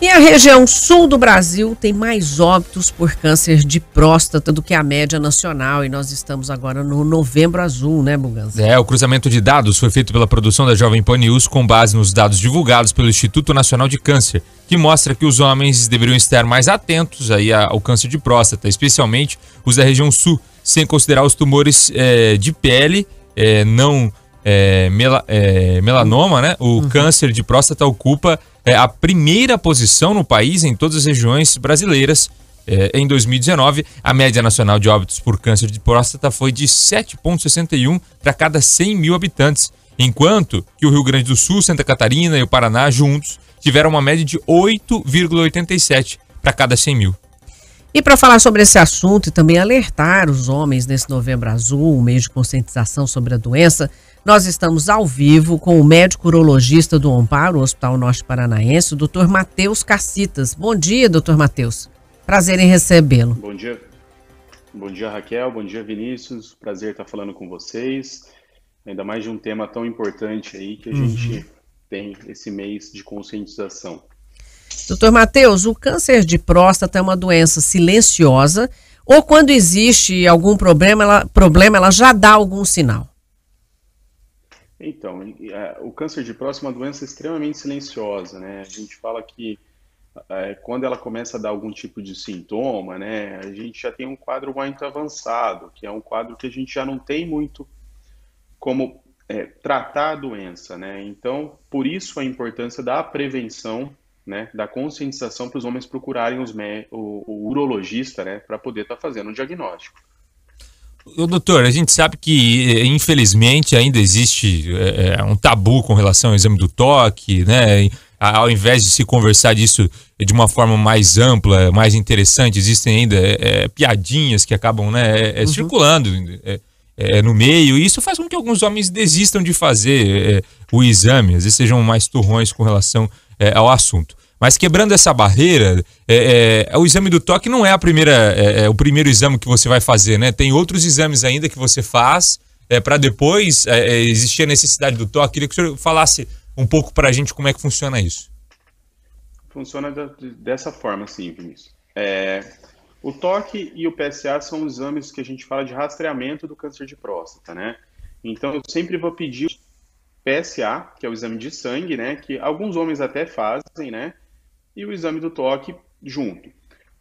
E a região sul do Brasil tem mais óbitos por câncer de próstata do que a média nacional. E nós estamos agora no novembro azul, né, Buganza? É, o cruzamento de dados foi feito pela produção da Jovem Pan News com base nos dados divulgados pelo Instituto Nacional de Câncer, que mostra que os homens deveriam estar mais atentos aí ao câncer de próstata, especialmente os da região sul, sem considerar os tumores é, de pele é, não é, mela, é, melanoma, né? O uhum. câncer de próstata ocupa é a primeira posição no país em todas as regiões brasileiras. É, em 2019, a média nacional de óbitos por câncer de próstata foi de 7,61 para cada 100 mil habitantes, enquanto que o Rio Grande do Sul, Santa Catarina e o Paraná juntos tiveram uma média de 8,87 para cada 100 mil. E para falar sobre esse assunto e também alertar os homens nesse novembro azul, um mês de conscientização sobre a doença, nós estamos ao vivo com o médico urologista do Amparo, o Hospital Norte Paranaense, o doutor Matheus Cacitas. Bom dia, doutor Matheus. Prazer em recebê-lo. Bom dia. Bom dia, Raquel. Bom dia, Vinícius. Prazer estar falando com vocês. Ainda mais de um tema tão importante aí que a uhum. gente tem esse mês de conscientização. Doutor Matheus, o câncer de próstata é uma doença silenciosa ou quando existe algum problema, ela, problema, ela já dá algum sinal? Então, é, o câncer de próstata é uma doença extremamente silenciosa, né? A gente fala que é, quando ela começa a dar algum tipo de sintoma, né, a gente já tem um quadro muito avançado, que é um quadro que a gente já não tem muito como é, tratar a doença, né? Então, por isso a importância da prevenção, né, da conscientização para os homens procurarem os o, o urologista, né, para poder estar tá fazendo o diagnóstico doutor, a gente sabe que eh, infelizmente ainda existe é, um tabu com relação ao exame do toque, né? Ao invés de se conversar disso de uma forma mais ampla, mais interessante, existem ainda é, piadinhas que acabam né, é, uhum. circulando no meio, e isso faz com que alguns homens desistam de fazer o exame, às vezes sejam mais turrões com relação ao assunto. Mas quebrando essa barreira, é, é, é, o exame do toque não é, a primeira, é, é, o primeiro exame que você vai fazer, né? Tem outros exames ainda que você faz é, para depois existir a necessidade do toque. Queria que o senhor falasse um pouco para a gente como é que funciona isso. Funciona da, dessa forma, sim, Vinícius. o toque e o PSA são exames que a gente fala de rastreamento do câncer de próstata, né? Então, eu sempre vou pedir PSA, que é o exame de sangue, né? Que alguns homens até fazem, né? e o exame do toque junto.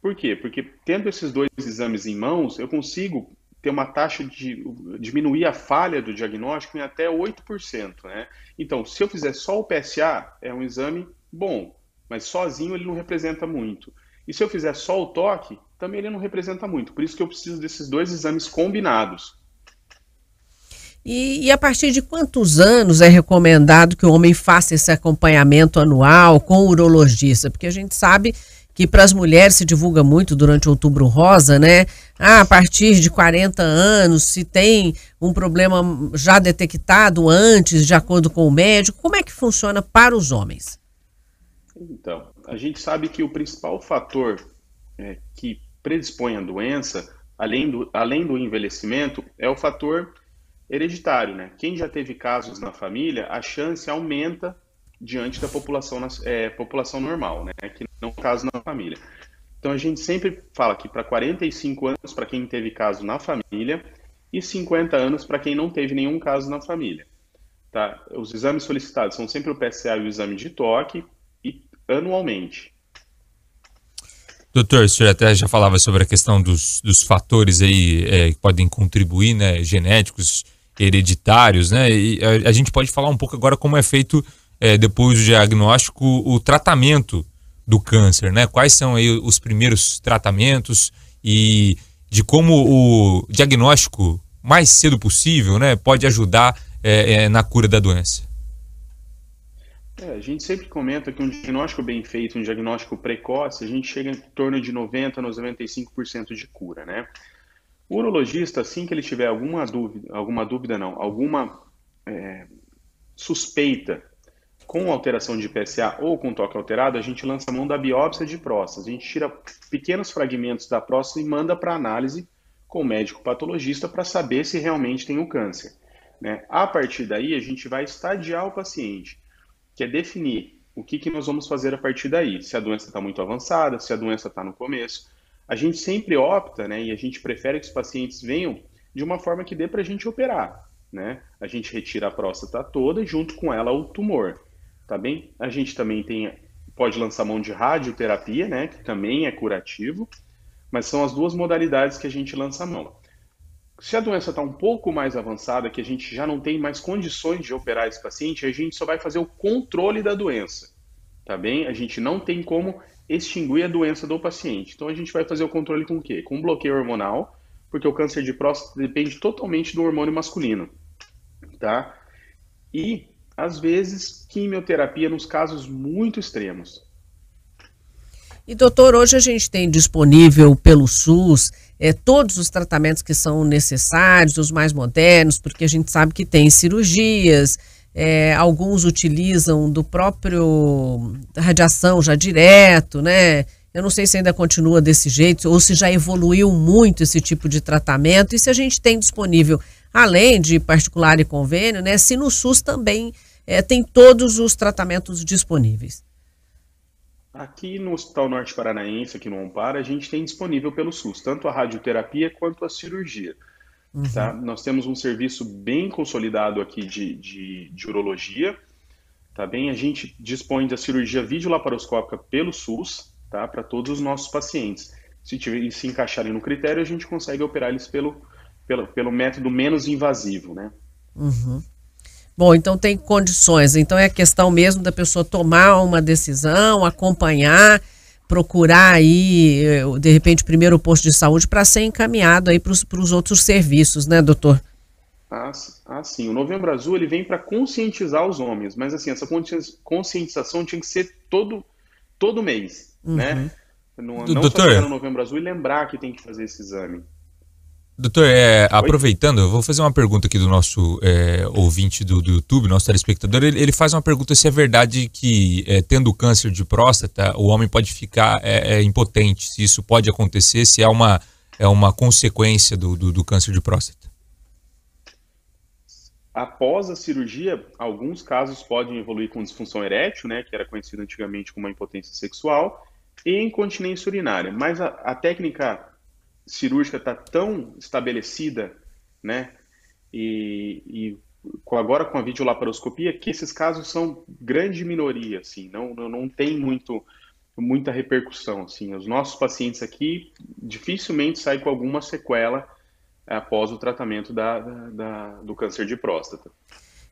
Por quê? Porque tendo esses dois exames em mãos, eu consigo ter uma taxa de diminuir a falha do diagnóstico em até 8%. Né? Então, se eu fizer só o PSA, é um exame bom, mas sozinho ele não representa muito. E se eu fizer só o toque, também ele não representa muito. Por isso que eu preciso desses dois exames combinados. E, e, a partir de quantos anos é recomendado que o homem faça esse acompanhamento anual com o urologista? Porque a gente sabe que para as mulheres se divulga muito durante o outubro rosa, né? Ah, a partir de 40 anos, se tem um problema já detectado antes, de acordo com o médico, como é que funciona para os homens? Então, a gente sabe que o principal fator é, que predispõe a doença, além do, além do envelhecimento, é o fator hereditário, né? Quem já teve casos na família, a chance aumenta diante da população, é, população normal, né? Que não é caso na família. Então a gente sempre fala que para 45 anos para quem teve caso na família e 50 anos para quem não teve nenhum caso na família. Tá? Os exames solicitados são sempre o PSA e o exame de toque e anualmente. Doutor, o senhor até já falava sobre a questão dos, dos fatores aí é, que podem contribuir, né, genéticos, hereditários, né? E a, a gente pode falar um pouco agora como é feito, é, depois do diagnóstico, o tratamento do câncer, né? Quais são aí os primeiros tratamentos e de como o diagnóstico mais cedo possível, né, pode ajudar é, é, na cura da doença. É, a gente sempre comenta que um diagnóstico bem feito, um diagnóstico precoce, a gente chega em torno de 90 a 95% de cura, né? O urologista, assim que ele tiver alguma dúvida, alguma dúvida não, alguma é, suspeita com alteração de PSA ou com toque alterado, a gente lança a mão da biópsia de próstata. A gente tira pequenos fragmentos da próstata e manda para análise com o médico patologista para saber se realmente tem o câncer. Né? A partir daí, a gente vai estadiar o paciente, que é definir o que, que nós vamos fazer a partir daí. Se a doença está muito avançada, se a doença está no começo, a gente sempre opta, né, e a gente prefere que os pacientes venham de uma forma que dê para a gente operar, né? A gente retira a próstata toda e junto com ela o tumor, tá bem? A gente também tem, pode lançar mão de radioterapia, né, que também é curativo, mas são as duas modalidades que a gente lança a mão. Se a doença está um pouco mais avançada, que a gente já não tem mais condições de operar esse paciente, a gente só vai fazer o controle da doença tá bem? A gente não tem como extinguir a doença do paciente. Então a gente vai fazer o controle com o quê? Com bloqueio hormonal, porque o câncer de próstata depende totalmente do hormônio masculino, tá? E às vezes quimioterapia nos casos muito extremos. E doutor, hoje a gente tem disponível pelo SUS é, todos os tratamentos que são necessários, os mais modernos, porque a gente sabe que tem cirurgias, é, alguns utilizam do próprio radiação já direto, né? Eu não sei se ainda continua desse jeito ou se já evoluiu muito esse tipo de tratamento e se a gente tem disponível, além de particular e convênio, né? Se no SUS também é, tem todos os tratamentos disponíveis. Aqui no Hospital Norte Paranaense, aqui no Amparo, a gente tem disponível pelo SUS, tanto a radioterapia quanto a cirurgia. Uhum. Tá? Nós temos um serviço bem consolidado aqui de, de, de urologia. Tá bem? A gente dispõe da cirurgia videolaparoscópica pelo SUS tá? para todos os nossos pacientes. Se, tiver, se encaixarem no critério, a gente consegue operar eles pelo, pelo, pelo método menos invasivo. Né? Uhum. Bom, então tem condições. Então é questão mesmo da pessoa tomar uma decisão, acompanhar procurar aí, eh, de repente, primeiro o posto de saúde para ser encaminhado aí para os outros serviços, né, doutor? Ah, ah, sim. O Novembro Azul ele vem para conscientizar os homens, mas assim essa conscientização tinha que ser todo todo mês, né? uhum. né? Não, não doutor. só no Novembro Azul e lembrar que tem que fazer esse exame. Doutor, é, aproveitando, eu vou fazer uma pergunta aqui do nosso é, ouvinte do, do, YouTube, nosso telespectador. Ele, ele, faz uma pergunta se é verdade que, é, tendo câncer de próstata, o homem pode ficar é, é impotente, se isso pode acontecer, se é uma, é uma consequência do, do, do câncer de próstata. Após a cirurgia, alguns casos podem evoluir com disfunção erétil, né, que era conhecida antigamente como impotência sexual, e incontinência urinária. Mas a, a técnica cirúrgica está tão estabelecida, né? E, e agora com a videolaparoscopia, que esses casos são grande minoria, assim, não, não, tem muito muita repercussão, assim. Os nossos pacientes aqui dificilmente saem com alguma sequela após o tratamento da, da, da, do câncer de próstata.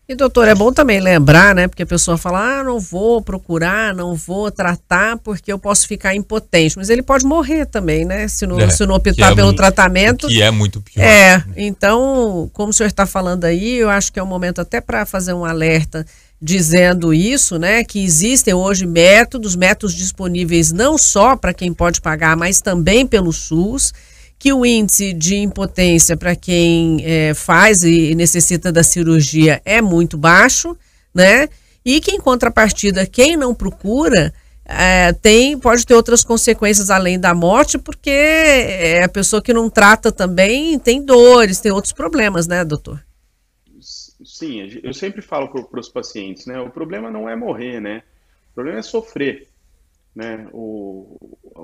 E, doutor, é bom também lembrar, né? Porque a pessoa fala, ah, não vou procurar, não vou tratar, porque eu posso ficar impotente. Mas ele pode morrer também, né? Se não, é, se não optar é pelo muito, tratamento. Que é muito pior. É. Então, como o senhor está falando aí, eu acho que é o um momento até para fazer um alerta dizendo isso, né? Que existem hoje métodos, métodos disponíveis não só para quem pode pagar, mas também pelo SUS que o índice de impotência para quem é, faz e necessita da cirurgia é muito baixo, né? E que em contrapartida, quem não procura é, tem pode ter outras consequências além da morte, porque é, a pessoa que não trata também tem dores, tem outros problemas, né, doutor? Sim, eu sempre falo para os pacientes, né? O problema não é morrer, né? O problema é sofrer né? O,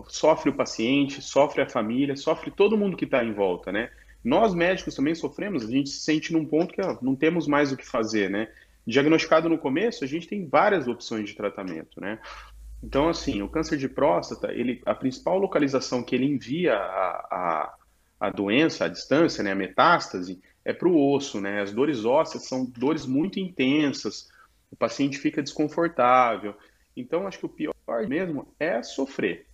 sofre o paciente, sofre a família, sofre todo mundo que está em volta, né? Nós médicos também sofremos, a gente se sente num ponto que ó, não temos mais o que fazer, né? Diagnosticado no começo, a gente tem várias opções de tratamento, né? Então, assim, o câncer de próstata, ele, a principal localização que ele envia a, a, a doença, a distância, né, a metástase, é para o osso, né? As dores ósseas são dores muito intensas, o paciente fica desconfortável. Então, acho que o pior faz mesmo é sofrer,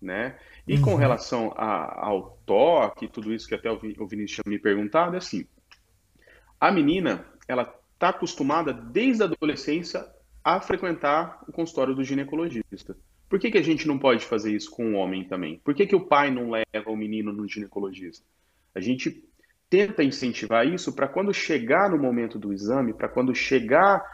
né? E uhum. com relação a, ao toque, tudo isso que até o Vinícius tinha me perguntado, é assim, a menina, ela está acostumada desde a adolescência a frequentar o consultório do ginecologista. Por que, que a gente não pode fazer isso com o homem também? Por que, que o pai não leva o menino no ginecologista? A gente tenta incentivar isso para quando chegar no momento do exame, para quando chegar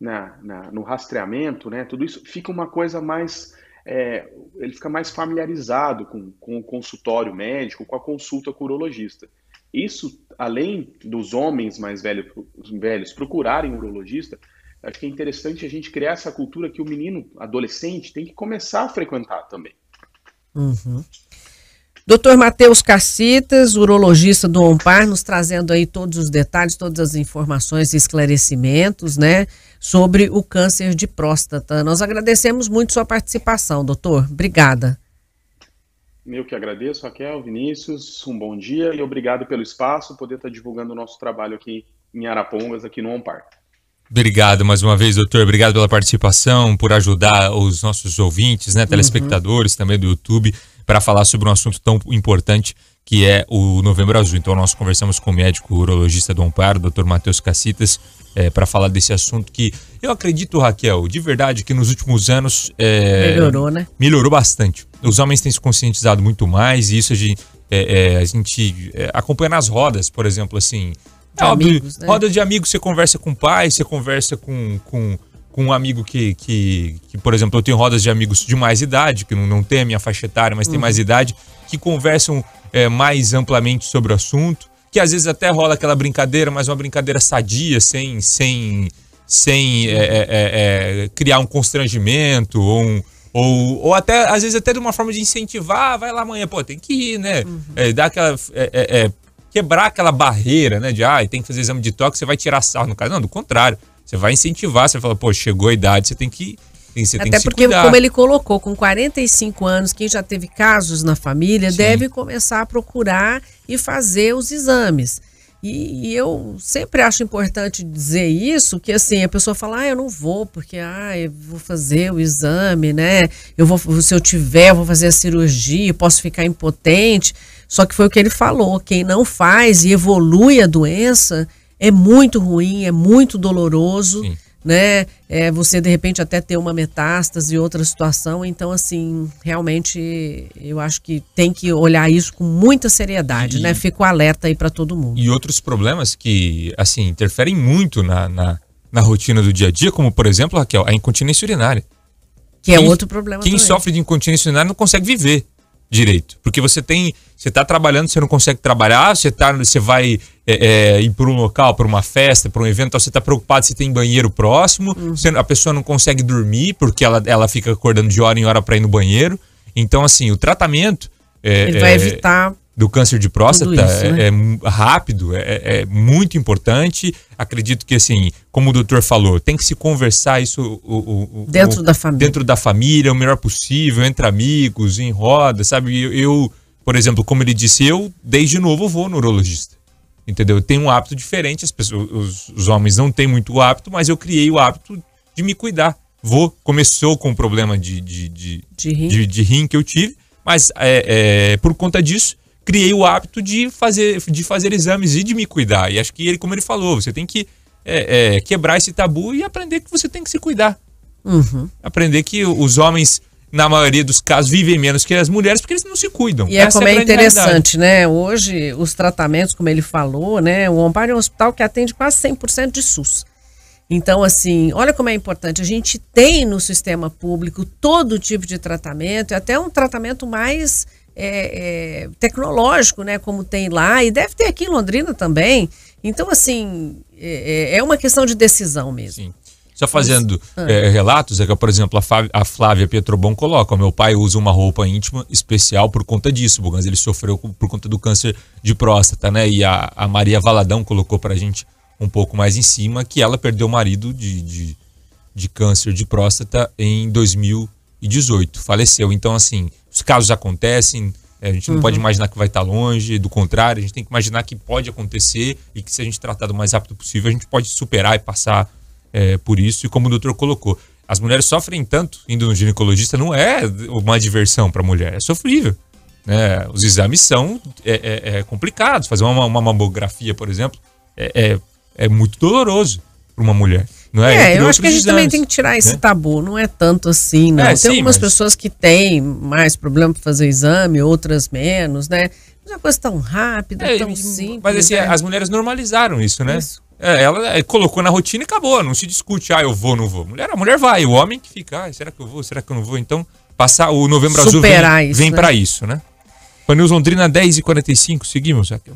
na, na, no rastreamento, né? Tudo isso fica uma coisa mais. É, ele fica mais familiarizado com, com o consultório médico, com a consulta com o urologista. Isso, além dos homens mais velhos, velhos procurarem um urologista, acho que é interessante a gente criar essa cultura que o menino adolescente tem que começar a frequentar também. Uhum. Doutor Matheus Cacitas, urologista do Ompar, nos trazendo aí todos os detalhes, todas as informações e esclarecimentos, né, sobre o câncer de próstata. Nós agradecemos muito sua participação, doutor. Obrigada. Eu que agradeço, Raquel, Vinícius, um bom dia e obrigado pelo espaço, poder estar divulgando o nosso trabalho aqui em Arapongas, aqui no Ompar. Obrigado mais uma vez, doutor. Obrigado pela participação, por ajudar os nossos ouvintes, né, uhum. telespectadores uhum. também do YouTube para falar sobre um assunto tão importante que é o Novembro Azul. Então nós conversamos com o médico urologista do Amparo, Dr. Matheus Cacitas, é, para falar desse assunto que eu acredito, Raquel, de verdade, que nos últimos anos... É, melhorou, né? Melhorou bastante. Os homens têm se conscientizado muito mais e isso a gente, é, é a gente é, acompanha nas rodas, por exemplo, assim... É de amigos, né? Roda de amigos, você conversa com o pai, você conversa com, com com um amigo que, que, que, por exemplo, eu tenho rodas de amigos de mais idade, que não, não tem a minha faixa etária, mas uhum. tem mais idade, que conversam é, mais amplamente sobre o assunto, que às vezes até rola aquela brincadeira, mas uma brincadeira sadia, sem, sem, sem é é, é, é, criar um constrangimento ou um, ou, ou até, às vezes, até de uma forma de incentivar, vai lá amanhã, pô, tem que ir, né? Uhum. É, dar aquela. É, é, é, quebrar aquela barreira, né? De, ah, tem que fazer exame de toque, você vai tirar sarro no caso. Não, do contrário. Você vai incentivar, você fala, pô, chegou a idade, você tem que. Você Até tem que porque, como ele colocou, com 45 anos, quem já teve casos na família Sim. deve começar a procurar e fazer os exames. E, e, eu sempre acho importante dizer isso, que assim, a pessoa fala, ah, eu não vou, porque ah, eu vou fazer o exame, né? Eu vou, se eu tiver, eu vou fazer a cirurgia, posso ficar impotente. Só que foi o que ele falou, quem não faz e evolui a doença, é muito ruim, é muito doloroso, Sim. né? É, você de repente até ter uma metástase e outra situação. Então, assim, realmente eu acho que tem que olhar isso com muita seriedade, e, né? Fico alerta aí para todo mundo. E outros problemas que, assim, interferem muito na, na, na, rotina do dia a dia, como por exemplo, Raquel, a incontinência urinária. Que é quem, é outro problema. Quem também. sofre de incontinência urinária não consegue viver direito. Porque você tem. Você está trabalhando, você não consegue trabalhar, você, tá, você vai é, é, ir para um local, para uma festa, para um evento, então você está preocupado se tem banheiro próximo, uhum. você, a pessoa não consegue dormir porque ela, ela fica acordando de hora em hora para ir no banheiro. Então, assim, o tratamento. É, Ele vai é, evitar do câncer de próstata isso, é, né? é, rápido, é, é, é, muito importante. Acredito que, assim, como o doutor falou, tem que se conversar isso o, o, dentro, o, da família. dentro da família, o melhor possível, entre amigos, em roda, sabe? Eu, eu, por exemplo, como ele disse, eu, desde novo, vou neurologista Entendeu? Eu tenho um hábito diferente, as pessoas, os, os homens não têm muito hábito, mas eu criei o hábito de me cuidar. Vou, começou com o um problema de, de, de, de, rim. de, de rim que eu tive, mas é, é, por conta disso criei o hábito de fazer, de fazer exames e de me cuidar. E acho que ele, como ele falou, você tem que é, é, quebrar esse tabu e aprender que você tem que se cuidar. Uhum. Aprender que os homens, na maioria dos casos, vivem menos que as mulheres porque eles não se cuidam. E é Essa é como é, interessante, realidade. né? Hoje, os tratamentos, como ele falou, né? O Amparo é um hospital que atende quase 100% de SUS. Então, assim, olha como é importante. A gente tem no sistema público todo tipo de tratamento, até um tratamento mais é, é, tecnológico, né, como tem lá, e deve ter aqui em Londrina também. Então, assim, é, é, é uma questão de decisão mesmo. Sim. Só fazendo ah. é, relatos, é que, por exemplo, a, a Flávia Pietrobon coloca: meu pai usa uma roupa íntima especial por conta disso, Bugans. Ele sofreu por conta do câncer de próstata, né? E a, a, Maria Valadão colocou pra gente um pouco mais em cima que ela perdeu o marido de, de, de câncer de próstata em 2018. Faleceu. Então, assim, os casos acontecem, né, a gente não uhum. pode imaginar que vai estar longe, do contrário, a gente tem que imaginar que pode acontecer e que se a gente tratar do mais rápido possível, a gente pode superar e passar é, por isso. E como o doutor colocou, as mulheres sofrem tanto indo no ginecologista, não é uma diversão para a mulher, é sofrível. Né? Os exames são é, é, é, complicados. Fazer uma, uma mamografia, por exemplo, é, é, é muito doloroso para uma mulher. Não é, é eu acho que a gente exames, também tem que tirar esse né? tabu, não é tanto assim, não. É, tem sim, algumas mas... pessoas que têm mais problema para fazer exame, outras menos, né? Não é uma coisa tão rápida, é, tão simples. Mas assim, né? as mulheres normalizaram isso, né? Isso. É, ela é, colocou na rotina e acabou, não se discute, ah, eu vou, não vou. Mulher, a mulher vai, o homem que fica, ah, será que eu vou, será que eu não vou? Então, passar o Novembro Superar Azul vem, vem né? para isso, né? Panils Londrina 10 e 45, seguimos, aqui.